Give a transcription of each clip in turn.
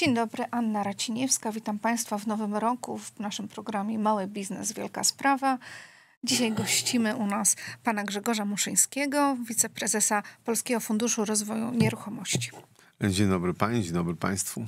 Dzień dobry, Anna Raciniewska. Witam Państwa w nowym roku w naszym programie Mały Biznes Wielka Sprawa. Dzisiaj gościmy u nas pana Grzegorza Muszyńskiego, wiceprezesa Polskiego Funduszu Rozwoju Nieruchomości. Dzień dobry Pani, dzień dobry Państwu.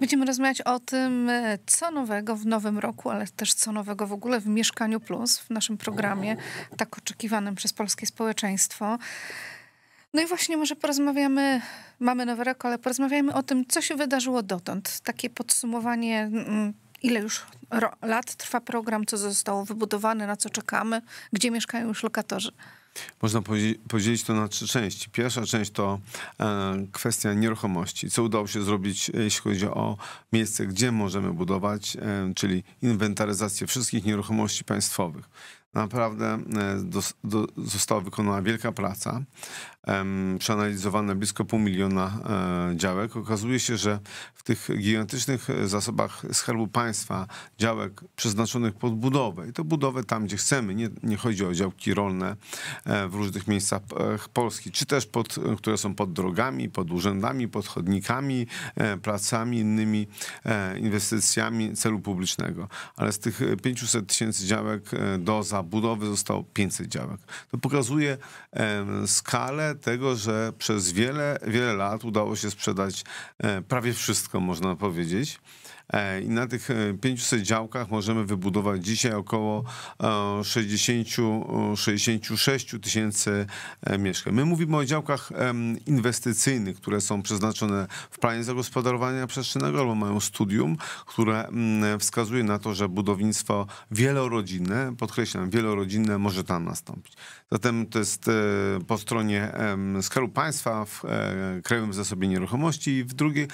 Będziemy rozmawiać o tym, co nowego w nowym roku, ale też co nowego w ogóle w Mieszkaniu Plus, w naszym programie, tak oczekiwanym przez polskie społeczeństwo. No i właśnie może porozmawiamy, mamy nowy rok, ale porozmawiamy o tym, co się wydarzyło dotąd. Takie podsumowanie, mm, ile już lat trwa program, co zostało wybudowane, na co czekamy, gdzie mieszkają już lokatorzy. Można podzielić to na trzy części. Pierwsza część to e, kwestia nieruchomości. Co udało się zrobić, e, jeśli chodzi o miejsce, gdzie możemy budować, e, czyli inwentaryzację wszystkich nieruchomości państwowych. Naprawdę e, do, do, została wykonana wielka praca, um, przeanalizowane blisko pół miliona e, działek. Okazuje się, że w tych gigantycznych e, zasobach Skarbu Państwa działek przeznaczonych pod budowę, i to budowę tam, gdzie chcemy, nie, nie chodzi o działki rolne e, w różnych miejscach Polski, czy też pod, e, które są pod drogami, pod urzędami, pod chodnikami, e, pracami, innymi inwestycjami celu publicznego. Ale z tych 500 tysięcy działek do zabudowy, budowy zostało 500 działek. To pokazuje skalę tego, że przez wiele, wiele lat udało się sprzedać e, prawie wszystko, można powiedzieć. E, I na tych 500 e, działkach możemy wybudować dzisiaj około 60, e, 66 tysięcy mieszkań. My mówimy o działkach inwestycyjnych, które są przeznaczone w planie zagospodarowania przestrzennego albo mają studium, które mm, wskazuje na to, że budownictwo wielorodzinne, podkreślam, wielorodzinne może tam nastąpić. Zatem to jest po stronie Skarbu Państwa w Krajowym Zasobie Nieruchomości i w drugiej,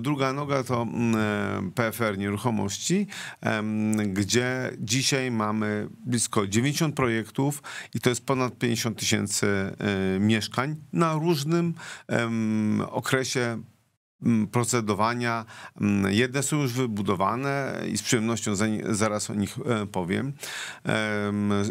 druga noga to mm, PFR Nieruchomości, gdzie dzisiaj mamy blisko 90 projektów i to jest ponad 50 tysięcy e, mieszkań na różnym okresie procedowania. Jedne są już wybudowane i z przyjemnością zaraz o nich e, powiem.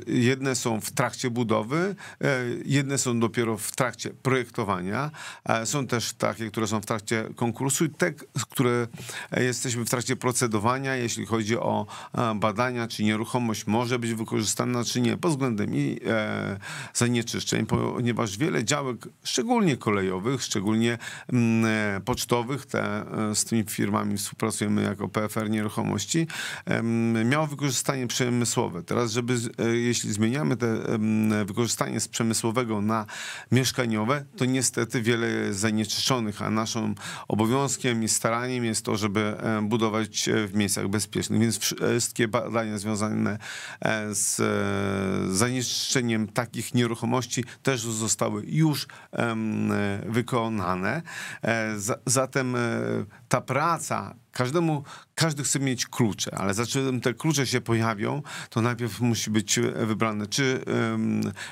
Jedne są w trakcie budowy, e, jedne są dopiero w trakcie projektowania. E, są też takie, które są w trakcie konkursu i te, które jesteśmy w trakcie procedowania, jeśli chodzi o badania, czy nieruchomość może być wykorzystana, czy nie, pod względem i zanieczyszczeń, ponieważ wiele działek, szczególnie kolejowych, szczególnie pocztowych, te, e, z tymi firmami współpracujemy jako PFR Nieruchomości, miało wykorzystanie przemysłowe. Teraz, żeby, e, jeśli zmieniamy te wykorzystanie z przemysłowego na mieszkaniowe, to niestety wiele jest zanieczyszczonych, a naszym obowiązkiem i staraniem jest to, żeby e, budować w miejscach bezpiecznych. Więc wszystkie badania związane z zanieczyszczeniem takich nieruchomości też zostały już wykonane. Za, za zatem e, ta praca Każdemu, każdy chce mieć klucze, ale zaczynam te klucze się pojawią, to najpierw musi być e, wybrane, czy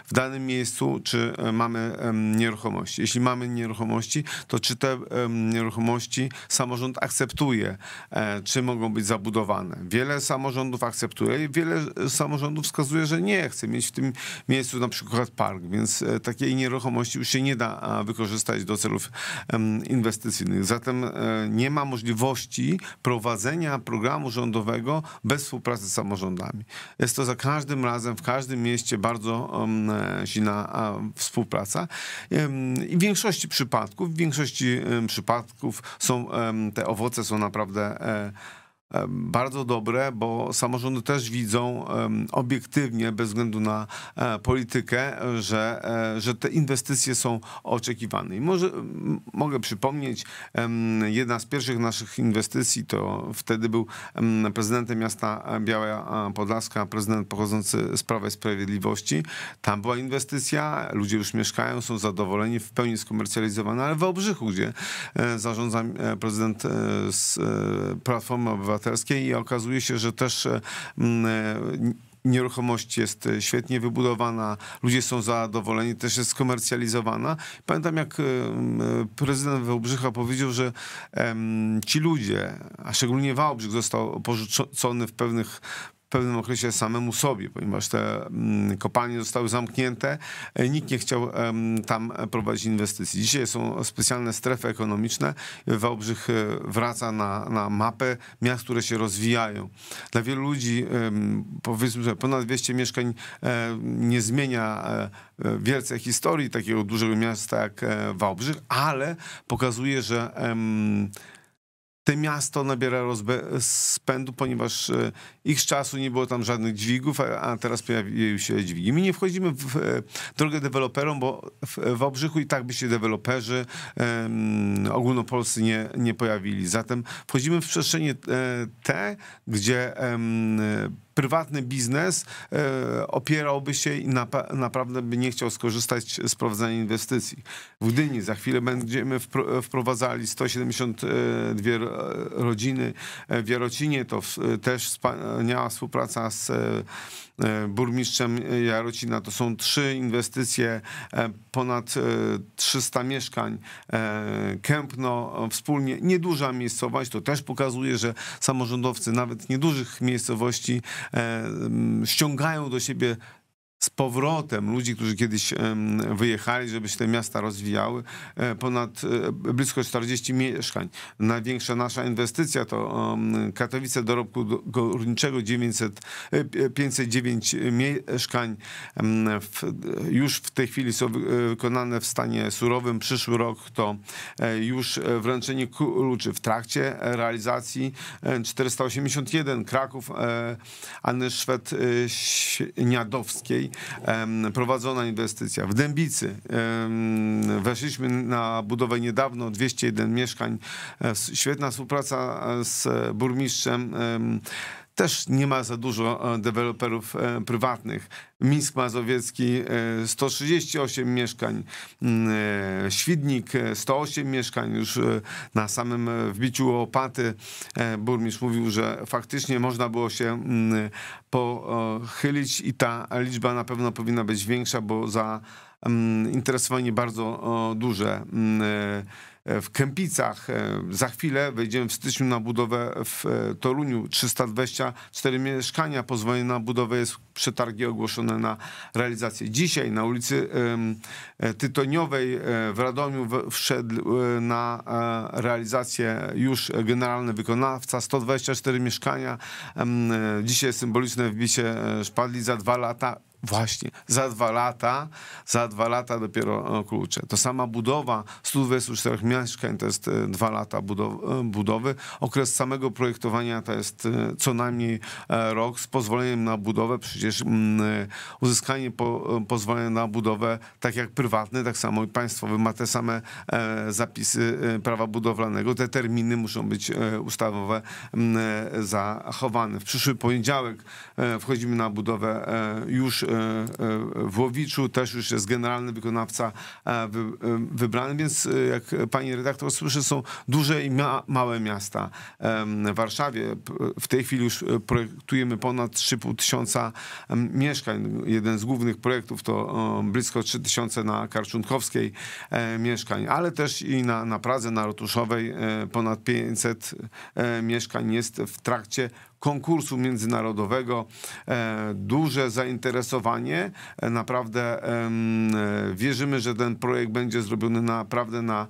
w danym miejscu, czy e, mamy nieruchomości. Jeśli mamy nieruchomości, to czy te nieruchomości samorząd akceptuje, e, czy mogą być zabudowane. Wiele samorządów akceptuje i wiele samorządów wskazuje, że nie chce mieć w tym miejscu na przykład park, więc takiej nieruchomości już się nie da wykorzystać do celów inwestycyjnych. Zatem nie ma możliwości prowadzenia programu rządowego bez współpracy z samorządami. Jest to za każdym razem, w każdym mieście bardzo e, silna współpraca. I w większości przypadków, w większości przypadków są te owoce są naprawdę e, E, bardzo dobre, bo samorządy też widzą obiektywnie, bez względu na e, politykę, że, e, że te inwestycje są oczekiwane. I może mogę przypomnieć, jedna z pierwszych naszych inwestycji to wtedy był prezydentem miasta Biała Podlaska, prezydent pochodzący z Prawa i Sprawiedliwości. Tam była inwestycja, ludzie już mieszkają, są zadowoleni, w pełni skomercjalizowane, ale w Obrzychu, gdzie zarządza prezydent z Platformy Obywatelskiej, obywatelskiej i okazuje się, że też e, e, nieruchomość jest świetnie wybudowana, ludzie są zadowoleni, też jest skomercjalizowana. Pamiętam, jak e, prezydent Wałbrzycha powiedział, że ci ludzie, a szczególnie Wałbrzych został porzucony w pewnych pewnym okresie samemu sobie, ponieważ te mm, kopalnie zostały zamknięte, e, nikt nie chciał tam prowadzić inwestycji. Dzisiaj są specjalne strefy ekonomiczne. Wałbrzych e, wraca na, na mapę miast, które się rozwijają. Dla wielu ludzi, powiedzmy, że ponad 200 mieszkań e, nie zmienia wielce historii takiego dużego miasta jak Wałbrzych, ale pokazuje, że te miasto nabiera spędu, ponieważ e, ich czasu nie było tam żadnych dźwigów, a teraz pojawiły się dźwigi. My nie wchodzimy w e, drogę deweloperom, bo w Obrzychu e, i tak by się deweloperzy um, ogólnopolscy nie, nie pojawili. Zatem wchodzimy w przestrzenie te, gdzie um, prywatny biznes e, opierałby się i naprawdę by nie chciał skorzystać z prowadzenia inwestycji. W Gdyni za chwilę będziemy wprowadzali 172 rodziny e, w Jarocinie, to też wspaniała współpraca z e, burmistrzem Jarocina. To są trzy inwestycje, ponad 300 mieszkań. Kępno wspólnie, nieduża miejscowość, to też pokazuje, że samorządowcy nawet niedużych miejscowości E, ściągają do siebie powrotem ludzi, którzy kiedyś wyjechali, żeby się te miasta rozwijały, e, ponad e, blisko 40 mieszkań. Największa nasza inwestycja to Katowice dorobku górniczego 900, 509 e, mieszkań. Już w tej chwili są wykonane w stanie surowym. Przyszły rok to już wręczenie kluczy. W trakcie realizacji 481 Kraków Anny Szwed-Śniadowskiej prowadzona inwestycja. W Dębicy weszliśmy na budowę niedawno 201 mieszkań. E, świetna współpraca e, z burmistrzem też nie ma za dużo e, deweloperów e, prywatnych. Mińsk Mazowiecki 138 e, mieszkań, mm, Świdnik 108 mieszkań, już na samym wbiciu łopaty burmistrz mówił, że faktycznie można było się mm, pochylić i ta liczba na pewno powinna być większa, bo za interesowanie bardzo duże mm, e, e, w Kępicach. E, za chwilę wejdziemy w styczniu na budowę w Toruniu. 324 mieszkania. Pozwolenie na budowę jest przetargi ogłoszone na realizację. Dzisiaj na ulicy Tytoniowej w Radomiu wszedł na realizację już generalny wykonawca. 124 mieszkania. Dzisiaj symboliczne wbicie szpadli za dwa lata Właśnie, za dwa lata, za dwa lata dopiero e, klucze. To sama budowa 124 mieszkań to jest e, dwa lata e, budowy. Okres samego projektowania to jest co najmniej rok z pozwoleniem na budowę. Przecież mm, uzyskanie pozwolenia na budowę, tak jak prywatny, tak samo i państwowy, ma te same zapisy prawa budowlanego. Te terminy muszą być ustawowe mm, zachowane. W przyszły poniedziałek wchodzimy na budowę już w Łowiczu, też już jest generalny wykonawca e, e, wybrany, więc e, jak pani redaktor słyszy, są duże i małe miasta. W Warszawie w tej chwili już projektujemy ponad 3,5 tysiąca mieszkań. Jeden z głównych projektów to blisko 3 tysiące na Karczunkowskiej mieszkań, ale też i na, na Pradze, na Rotuszowej ponad 500 mieszkań jest w trakcie konkursu międzynarodowego. E, duże zainteresowanie. E, naprawdę e, wierzymy, że ten projekt będzie zrobiony naprawdę na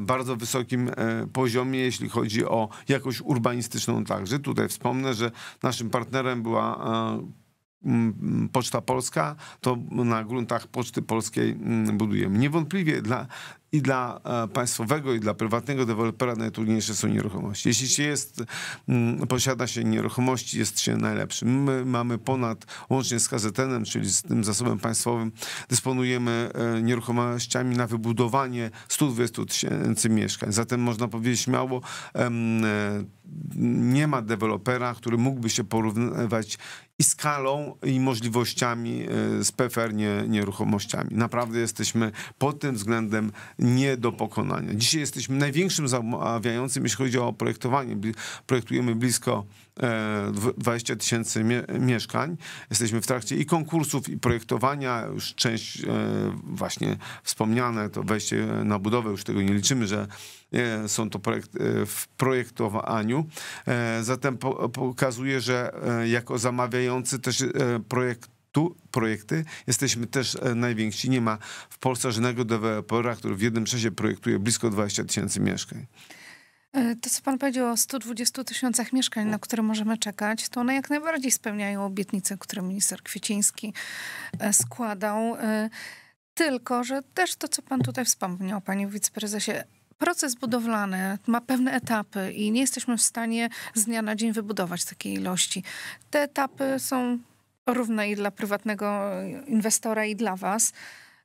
bardzo wysokim poziomie, jeśli chodzi o jakość urbanistyczną także. Tutaj wspomnę, że naszym partnerem była Mm, mm, Poczta Polska, to na gruntach Poczty Polskiej mm, budujemy. Niewątpliwie dla, i dla e, państwowego, i dla prywatnego dewelopera najtrudniejsze są nieruchomości. Jeśli się jest, posiada się nieruchomości, jest się najlepszym. My mamy ponad, łącznie z KZN-em, czyli z tym zasobem państwowym, dysponujemy e, nieruchomościami na wybudowanie 120 tysięcy mieszkań. Zatem można powiedzieć śmiało, e, nie ma dewelopera, który mógłby się porównywać i skalą i możliwościami e, z PFR nie, nieruchomościami. Naprawdę jesteśmy pod tym względem nie do pokonania. Dzisiaj jesteśmy największym zamawiającym, jeśli chodzi o projektowanie. Projektujemy blisko 20 e, tysięcy mieszkań. Jesteśmy w trakcie i konkursów, i projektowania. Już część e, właśnie wspomniane, to wejście na budowę, już tego nie liczymy, że są to projekt, w projektowaniu. Zatem pokazuje, że jako zamawiający też e, projekt tu projekty. Jesteśmy też e, najwięksi. Nie ma w Polsce żadnego dewelopera, który w jednym czasie projektuje blisko 20 tysięcy mieszkań. E, to, co pan powiedział o 120 tysiącach mieszkań, na które możemy czekać, to one jak najbardziej spełniają obietnice, które minister Kwieciński składał. Tylko, że też to, co pan tutaj wspomniał, panie wiceprezesie, proces budowlany ma pewne etapy i nie jesteśmy w stanie z dnia na dzień wybudować takiej ilości. Te etapy są równe i dla prywatnego inwestora, i dla Was.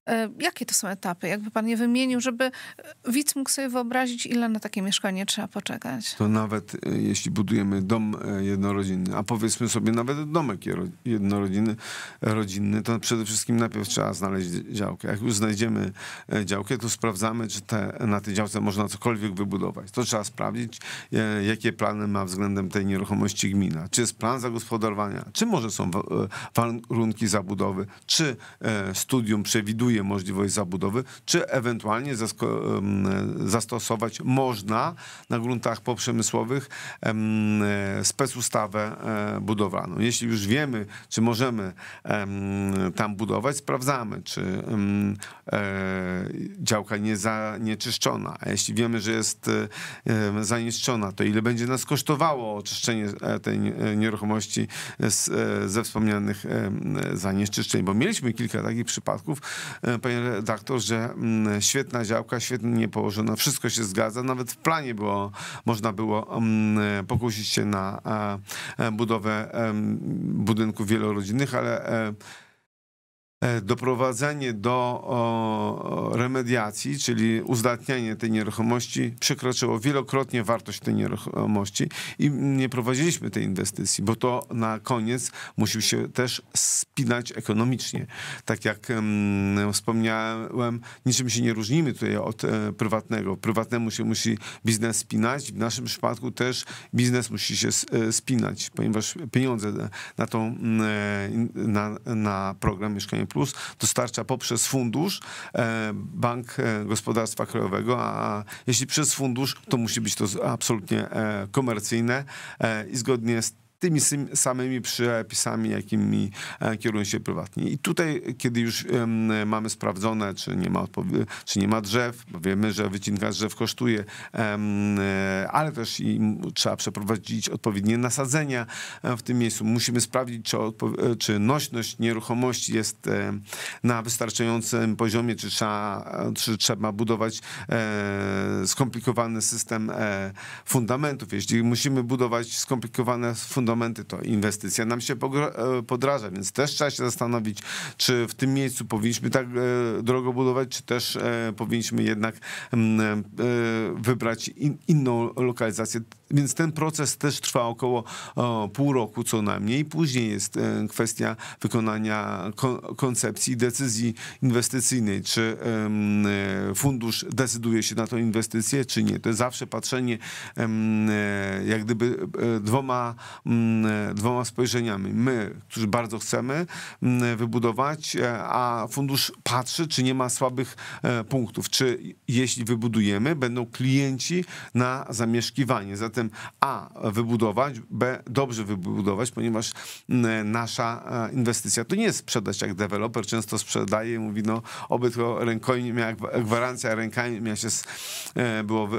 E, jakie to są etapy? Jakby pan je wymienił, żeby e, widz mógł sobie wyobrazić, ile na takie mieszkanie trzeba poczekać? To nawet e, jeśli budujemy dom jednorodzinny, a powiedzmy sobie nawet domek jednorodzinny, rodzinny, to przede wszystkim najpierw trzeba znaleźć działkę. Jak już znajdziemy działkę, to sprawdzamy, czy te, na tej działce można cokolwiek wybudować. To trzeba sprawdzić, jakie plany ma względem tej nieruchomości gmina. Czy jest plan zagospodarowania, czy może są warunki zabudowy, czy studium przewiduje, możliwość zabudowy, czy ewentualnie zastosować można na gruntach poprzemysłowych e, specustawę e, budowlaną. Jeśli już wiemy, czy możemy tam budować, sprawdzamy, czy e, działka nie zanieczyszczona. A jeśli wiemy, że jest zanieczyszczona, to ile będzie nas kosztowało oczyszczenie tej nieruchomości ze wspomnianych zanieczyszczeń? Bo mieliśmy kilka takich przypadków, E, panie redaktor, że mm, świetna działka, świetnie położona, wszystko się zgadza. Nawet w planie było, można było mm, e, pokusić się na e, budowę budynków wielorodzinnych, ale E, doprowadzenie do remediacji, czyli uzdatnianie tej nieruchomości przekroczyło wielokrotnie wartość tej nieruchomości i nie prowadziliśmy tej inwestycji, bo to na koniec musi się też spinać ekonomicznie. Tak jak wspomniałem, niczym się nie różnimy tutaj od e, prywatnego. Prywatnemu się musi biznes spinać, w naszym przypadku też biznes musi się e, spinać, ponieważ pieniądze na, tą, mm, na, na program Mieszkanie Plus dostarcza poprzez fundusz e, Bank e, Gospodarstwa Krajowego, a jeśli przez fundusz, to musi być to absolutnie e, komercyjne i zgodnie z tymi samymi przepisami, jakimi e, kierują się prywatni. I tutaj, kiedy już mamy sprawdzone, czy nie ma, czy nie ma drzew, bo wiemy, że wycinka drzew kosztuje, e, ale też trzeba przeprowadzić odpowiednie nasadzenia e, w tym miejscu. Musimy sprawdzić, czy, czy nośność nieruchomości jest na wystarczającym poziomie, czy trzeba, czy trzeba budować skomplikowany system fundamentów. Jeśli musimy budować skomplikowane fundamenty, momenty to inwestycja nam się e, podraża, więc też trzeba się zastanowić, czy w tym miejscu powinniśmy tak e, drogo budować, czy też e, powinniśmy jednak mm, wybrać inną lokalizację. Więc ten proces też trwa około pół roku co najmniej. Później jest e, kwestia wykonania koncepcji, decyzji inwestycyjnej, czy e, fundusz decyduje się na tą inwestycję, czy nie. To jest zawsze patrzenie e, jak gdyby dwoma, mm, dwoma spojrzeniami. My, którzy bardzo chcemy mm, wybudować, a fundusz patrzy, czy nie ma słabych punktów, czy jeśli wybudujemy, będą klienci na zamieszkiwanie. Zatem a wybudować, B dobrze wybudować, ponieważ mm, nasza e, inwestycja to nie jest sprzedać jak deweloper, często sprzedaje i mówi, no oby tylko rękojmie, miała, gwarancja rękojmia się e, było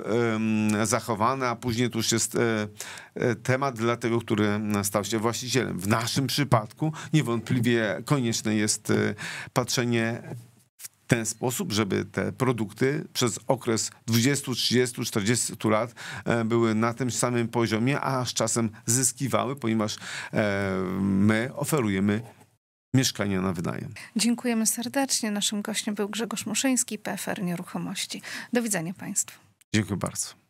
zachowane, a później to już jest e, temat dla tego, który mm, stał się właścicielem. W naszym przypadku niewątpliwie konieczne jest patrzenie ten sposób, żeby te produkty przez okres 20, 30, 40 lat e, były na tym samym poziomie, a z czasem zyskiwały, ponieważ e, my oferujemy mieszkania na wynajem. Dziękujemy serdecznie. Naszym gościem był Grzegorz Muszyński, PFR Nieruchomości. Do widzenia Państwu. Dziękuję bardzo.